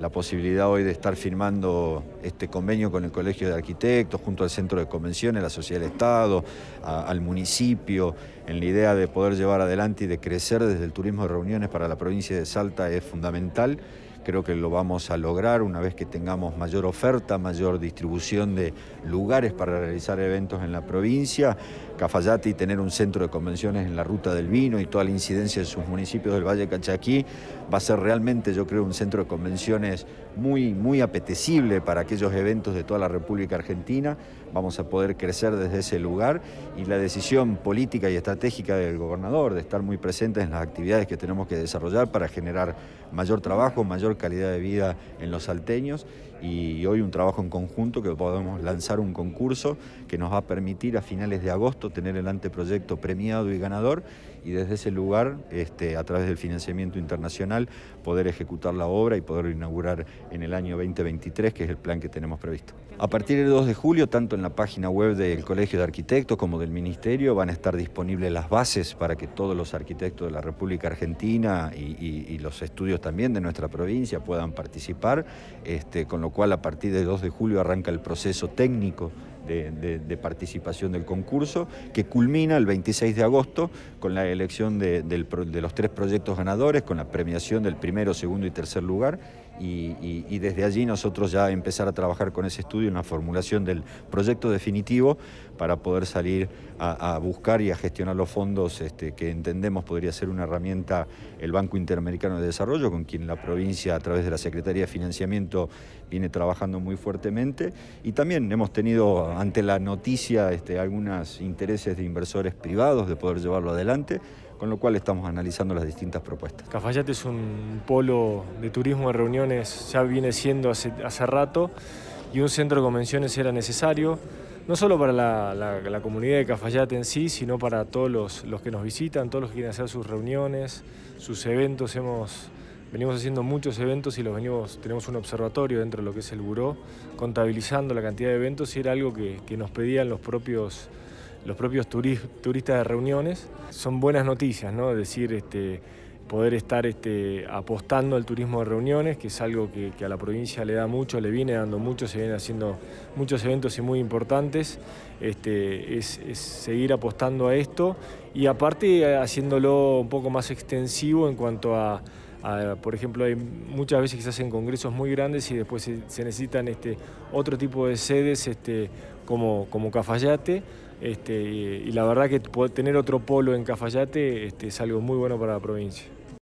la posibilidad hoy de estar firmando este convenio con el Colegio de Arquitectos, junto al Centro de Convenciones, la Sociedad del Estado, al municipio, en la idea de poder llevar adelante y de crecer desde el turismo de reuniones para la provincia de Salta es fundamental Creo que lo vamos a lograr una vez que tengamos mayor oferta, mayor distribución de lugares para realizar eventos en la provincia. Cafayate y tener un centro de convenciones en la ruta del vino y toda la incidencia de sus municipios del Valle Cachaquí va a ser realmente, yo creo, un centro de convenciones muy, muy apetecible para aquellos eventos de toda la República Argentina. Vamos a poder crecer desde ese lugar y la decisión política y estratégica del gobernador de estar muy presente en las actividades que tenemos que desarrollar para generar mayor trabajo, mayor calidad de vida en los salteños y hoy un trabajo en conjunto que podemos lanzar un concurso que nos va a permitir a finales de agosto tener el anteproyecto premiado y ganador y desde ese lugar, este, a través del financiamiento internacional, poder ejecutar la obra y poder inaugurar en el año 2023, que es el plan que tenemos previsto. A partir del 2 de julio, tanto en la página web del Colegio de Arquitectos como del Ministerio, van a estar disponibles las bases para que todos los arquitectos de la República Argentina y los estudios también de nuestra provincia, puedan participar, este, con lo cual a partir del 2 de julio arranca el proceso técnico de, participación del concurso, que culmina el 26 de agosto con la elección de los tres proyectos ganadores, con la premiación del primero, segundo y tercer lugar y, desde allí nosotros ya empezar a trabajar con ese estudio en la formulación del proyecto definitivo para poder salir a, buscar y a gestionar los fondos este, que entendemos podría ser una herramienta el Banco Interamericano de Desarrollo, con quien la provincia a través de la Secretaría de Financiamiento viene trabajando muy fuertemente. Y también hemos tenido ante la noticia este, algunos intereses de inversores privados de poder llevarlo adelante con lo cual estamos analizando las distintas propuestas. Cafayate es un polo de turismo de reuniones, ya viene siendo hace, rato, y un centro de convenciones era necesario, no solo para la, comunidad de Cafayate en sí, sino para todos los, que nos visitan, todos los que quieren hacer sus reuniones, sus eventos. Hemos venimos haciendo muchos eventos y los venimos, tenemos un observatorio dentro de lo que es el buró, contabilizando la cantidad de eventos y era algo que nos pedían los propios los propios turistas de reuniones. Son buenas noticias, ¿no? Es decir, este, poder estar este, apostando al turismo de reuniones, que es algo que, a la provincia le da mucho, le viene dando mucho, se vienen haciendo muchos eventos y muy importantes, este, es, seguir apostando a esto y aparte eh, haciéndolo un poco más extensivo en cuanto a, Ah, por ejemplo, hay muchas veces que se hacen congresos muy grandes y después se, necesitan este, otro tipo de sedes este, como, como Cafayate. Este, y, la verdad que tener otro polo en Cafayate este, es algo muy bueno para la provincia.